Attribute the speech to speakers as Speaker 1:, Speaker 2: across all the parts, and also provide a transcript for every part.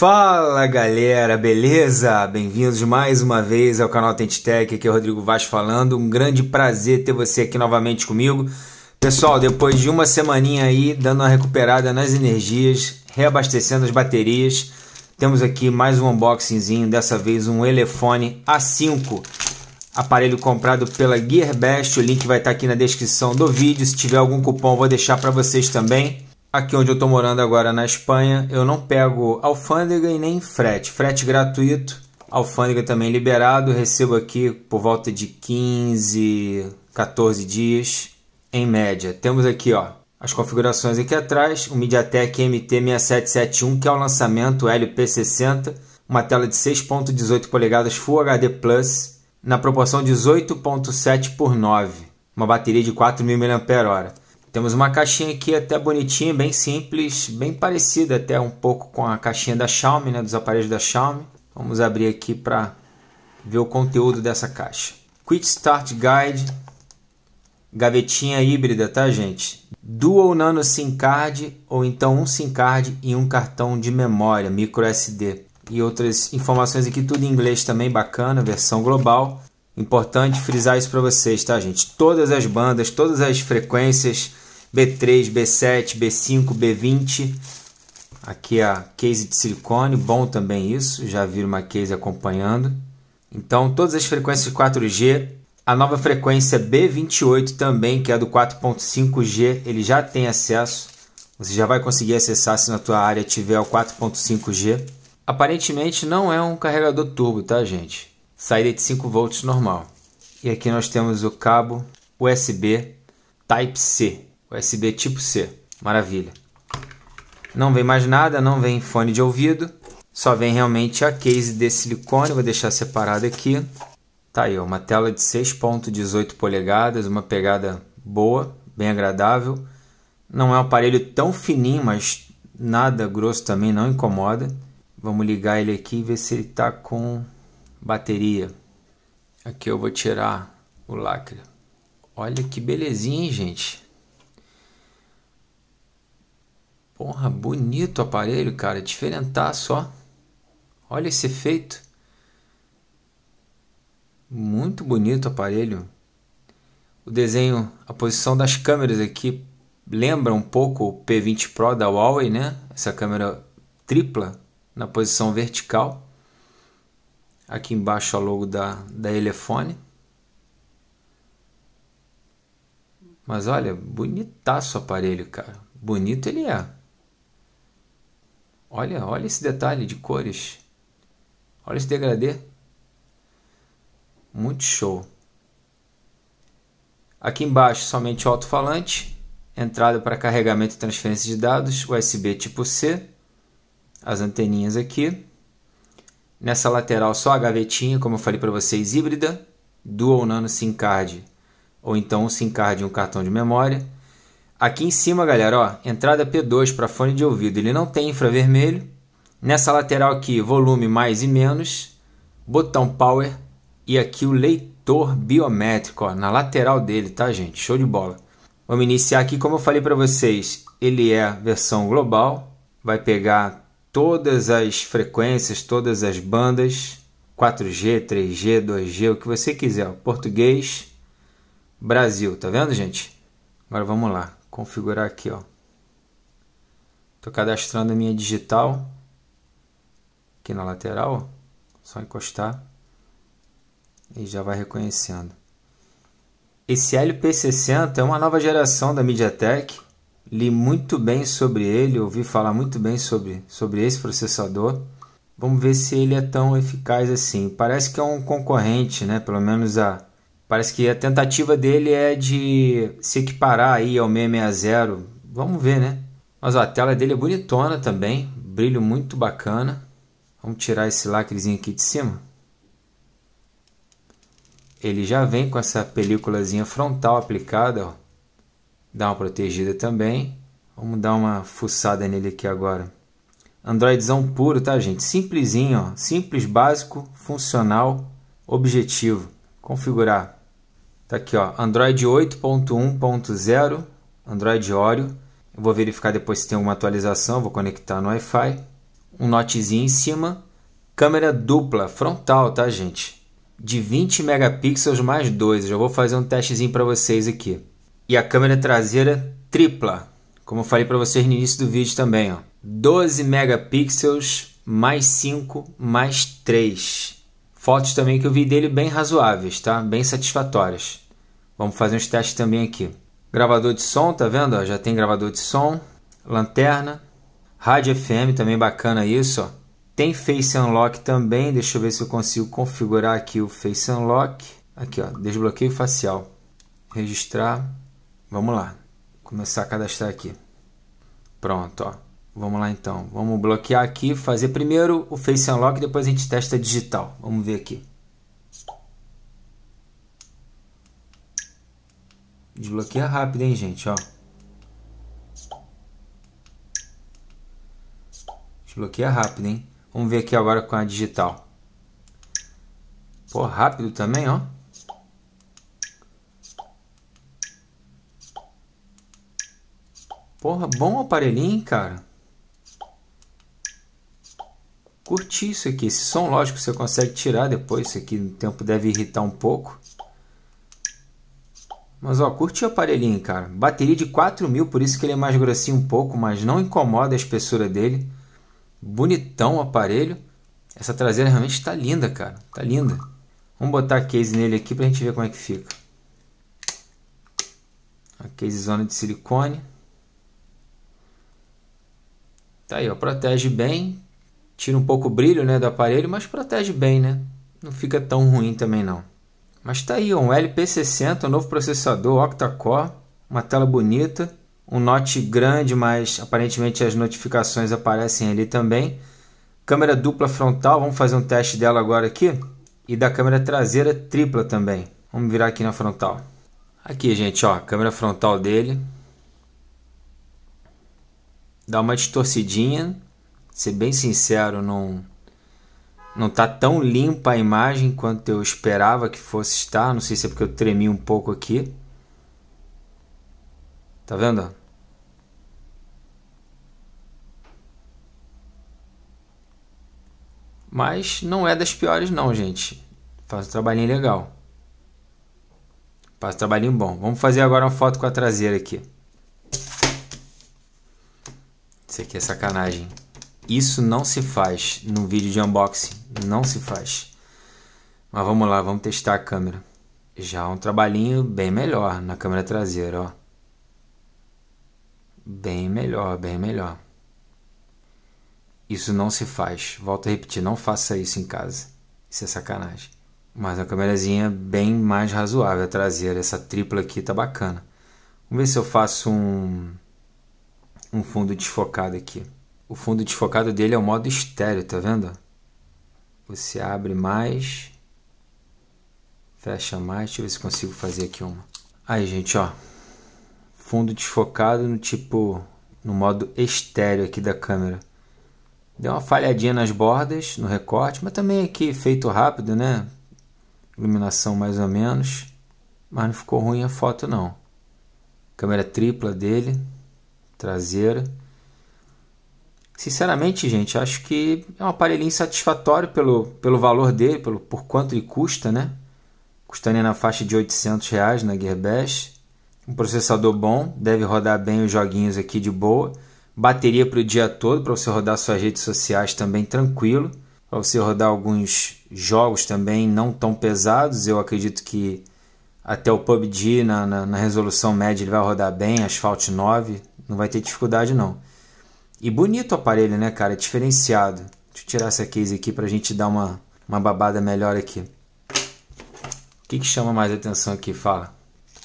Speaker 1: Fala galera, beleza? Bem-vindos mais uma vez ao canal Tech, aqui é o Rodrigo Vaz falando. Um grande prazer ter você aqui novamente comigo. Pessoal, depois de uma semaninha aí dando uma recuperada nas energias, reabastecendo as baterias, temos aqui mais um unboxingzinho, dessa vez um Elefone A5. Aparelho comprado pela Gearbest, o link vai estar aqui na descrição do vídeo. Se tiver algum cupom, vou deixar para vocês também. Aqui onde eu estou morando agora na Espanha, eu não pego alfândega e nem frete. Frete gratuito, alfândega também liberado, recebo aqui por volta de 15, 14 dias em média. Temos aqui ó, as configurações aqui atrás, o MediaTek MT6771, que é o lançamento LP60, uma tela de 6.18 polegadas Full HD Plus, na proporção 18.7 por 9, uma bateria de 4.000 mAh. Temos uma caixinha aqui até bonitinha, bem simples, bem parecida até um pouco com a caixinha da Xiaomi, né, dos aparelhos da Xiaomi. Vamos abrir aqui para ver o conteúdo dessa caixa. Quick Start Guide, gavetinha híbrida, tá gente? Dual Nano SIM Card ou então um SIM Card e um cartão de memória micro SD. E outras informações aqui, tudo em inglês também, bacana, versão global. Importante frisar isso para vocês, tá, gente? Todas as bandas, todas as frequências, B3, B7, B5, B20. Aqui a case de silicone, bom também isso, já vi uma case acompanhando. Então, todas as frequências 4G, a nova frequência B28 também, que é do 4.5G, ele já tem acesso. Você já vai conseguir acessar se na tua área tiver o 4.5G. Aparentemente não é um carregador turbo, tá, gente? saída de 5 volts normal. E aqui nós temos o cabo USB Type-C, USB tipo C, maravilha. Não vem mais nada, não vem fone de ouvido, só vem realmente a case de silicone, vou deixar separado aqui. Tá aí, uma tela de 6.18 polegadas, uma pegada boa, bem agradável. Não é um aparelho tão fininho, mas nada grosso também não incomoda. Vamos ligar ele aqui e ver se ele está com bateria. Aqui eu vou tirar o lacre. Olha que belezinha, hein, gente. Porra, bonito o aparelho, cara. Diferentar só. Olha esse efeito. Muito bonito o aparelho. O desenho, a posição das câmeras aqui lembra um pouco o P20 Pro da Huawei, né? Essa câmera tripla na posição vertical. Aqui embaixo a logo da, da Elefone. Mas olha, bonitaço o aparelho, cara. Bonito ele é. Olha, olha esse detalhe de cores. Olha esse degradê. Muito show. Aqui embaixo somente o alto-falante, entrada para carregamento e transferência de dados, USB tipo C, as anteninhas aqui, Nessa lateral só a gavetinha, como eu falei para vocês, híbrida, dual nano SIM card ou então um SIM card e um cartão de memória. Aqui em cima, galera, ó, entrada P2 para fone de ouvido, ele não tem infravermelho. Nessa lateral aqui, volume mais e menos, botão power e aqui o leitor biométrico, ó, na lateral dele, tá, gente? Show de bola. Vamos iniciar aqui, como eu falei para vocês, ele é versão global, vai pegar todas as frequências, todas as bandas, 4G, 3G, 2G, o que você quiser. Português, Brasil, tá vendo, gente? Agora vamos lá, configurar aqui, ó. Tô cadastrando a minha digital aqui na lateral, só encostar e já vai reconhecendo. Esse LP60 é uma nova geração da MediaTek li muito bem sobre ele, ouvi falar muito bem sobre, sobre esse processador. Vamos ver se ele é tão eficaz assim. Parece que é um concorrente, né? Pelo menos a parece que a tentativa dele é de se equiparar aí ao 660. Vamos ver, né? Mas ó, a tela dele é bonitona também, brilho muito bacana. Vamos tirar esse lacrezinho aqui de cima. Ele já vem com essa películazinha frontal aplicada, ó Dá uma protegida também. Vamos dar uma fuçada nele aqui agora. Androidzão puro, tá, gente? Simplesinho, ó. Simples, básico, funcional, objetivo. Configurar. Tá aqui, ó. Android 8.1.0, Android Oreo. Eu vou verificar depois se tem alguma atualização. Vou conectar no Wi-Fi. Um notezinho em cima. Câmera dupla, frontal, tá, gente? De 20 megapixels mais 2. Eu já vou fazer um testezinho para vocês aqui e a câmera traseira tripla, como eu falei para vocês no início do vídeo também, ó. 12 megapixels mais 5 mais 3. Fotos também que eu vi dele bem razoáveis, tá? Bem satisfatórias. Vamos fazer uns testes também aqui. Gravador de som, tá vendo? Ó, já tem gravador de som, lanterna, rádio FM também bacana isso, ó. Tem Face Unlock também, deixa eu ver se eu consigo configurar aqui o Face Unlock. Aqui, ó, desbloqueio facial. Registrar. Vamos lá. Começar a cadastrar aqui. Pronto, ó. Vamos lá então. Vamos bloquear aqui, fazer primeiro o Face Unlock, depois a gente testa digital. Vamos ver aqui. Desbloqueia rápido, hein, gente, ó. Desbloqueia rápido, hein. Vamos ver aqui agora com a digital. Pô, rápido também, ó. Porra, bom aparelhinho, cara. Curti isso aqui. Esse som, lógico, você consegue tirar depois. Isso aqui no tempo deve irritar um pouco. Mas ó, curti o aparelhinho, cara. Bateria de 4000, por isso que ele é mais grossinho um pouco, mas não incomoda a espessura dele. Bonitão o aparelho. Essa traseira realmente está linda, cara. Tá linda. Vamos botar a case nele aqui para a gente ver como é que fica. A case zona de silicone. Tá aí, ó, protege bem, tira um pouco o brilho, né, do aparelho, mas protege bem, né? Não fica tão ruim também não. Mas tá aí, ó, um LP60, um novo processador octa-core, uma tela bonita, um note grande, mas aparentemente as notificações aparecem ali também. Câmera dupla frontal, vamos fazer um teste dela agora aqui. E da câmera traseira tripla também. Vamos virar aqui na frontal. Aqui, gente, ó, câmera frontal dele, dá uma distorcidinha. Ser bem sincero, não não tá tão limpa a imagem quanto eu esperava que fosse estar. Não sei se é porque eu tremi um pouco aqui. Tá vendo? Mas não é das piores não, gente. Faz um trabalhinho legal. Faz um trabalhinho bom. Vamos fazer agora uma foto com a traseira aqui. Isso aqui é sacanagem. Isso não se faz num vídeo de unboxing. Não se faz. Mas vamos lá, vamos testar a câmera. Já um trabalhinho bem melhor na câmera traseira, ó. Bem melhor, bem melhor. Isso não se faz. Volto a repetir, não faça isso em casa. Isso é sacanagem. Mas a câmerazinha bem mais razoável, a traseira. Essa tripla aqui tá bacana. Vamos ver se eu faço um um fundo desfocado aqui. O fundo desfocado dele é o modo estéreo, tá vendo? Você abre mais, fecha mais. Deixa eu ver se consigo fazer aqui uma. Aí, gente, ó. Fundo desfocado no tipo, no modo estéreo aqui da câmera. Deu uma falhadinha nas bordas, no recorte, mas também aqui feito rápido, né? Iluminação mais ou menos. Mas não ficou ruim a foto, não. Câmera tripla dele traseira. Sinceramente, gente, acho que é um aparelhinho satisfatório pelo, pelo valor dele, pelo, por quanto ele custa, né? Custaria na faixa de 800 reais na Gearbest. Um processador bom, deve rodar bem os joguinhos aqui de boa. Bateria para o dia todo, para você rodar suas redes sociais também tranquilo. Para você rodar alguns jogos também não tão pesados. Eu acredito que até o PUBG na, na, na resolução média ele vai rodar bem, Asphalt 9, não vai ter dificuldade, não. E bonito o aparelho, né, cara? É diferenciado. Deixa eu tirar essa case aqui pra gente dar uma, uma babada melhor aqui. O que, que chama mais atenção aqui? Fala.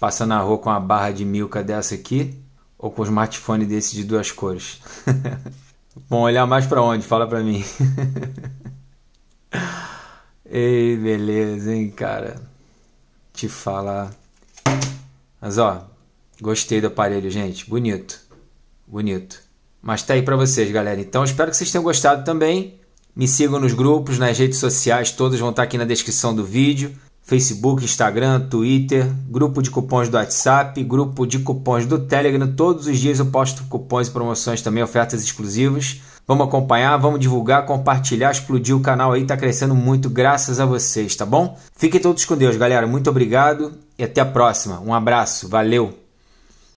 Speaker 1: Passando na rua com uma barra de milka dessa aqui ou com um smartphone desse de duas cores? Bom, olhar mais para onde? Fala pra mim. Ei, beleza, hein, cara? Te falar. Mas ó, gostei do aparelho, gente. Bonito. Bonito. Mas tá aí para vocês, galera. Então espero que vocês tenham gostado também. Me sigam nos grupos, nas redes sociais, todas vão estar tá aqui na descrição do vídeo. Facebook, Instagram, Twitter, grupo de cupons do WhatsApp, grupo de cupons do Telegram. Todos os dias eu posto cupons e promoções também, ofertas exclusivas. Vamos acompanhar, vamos divulgar, compartilhar, explodir o canal aí, tá crescendo muito graças a vocês, tá bom? Fiquem todos com Deus, galera. Muito obrigado e até a próxima. Um abraço, valeu!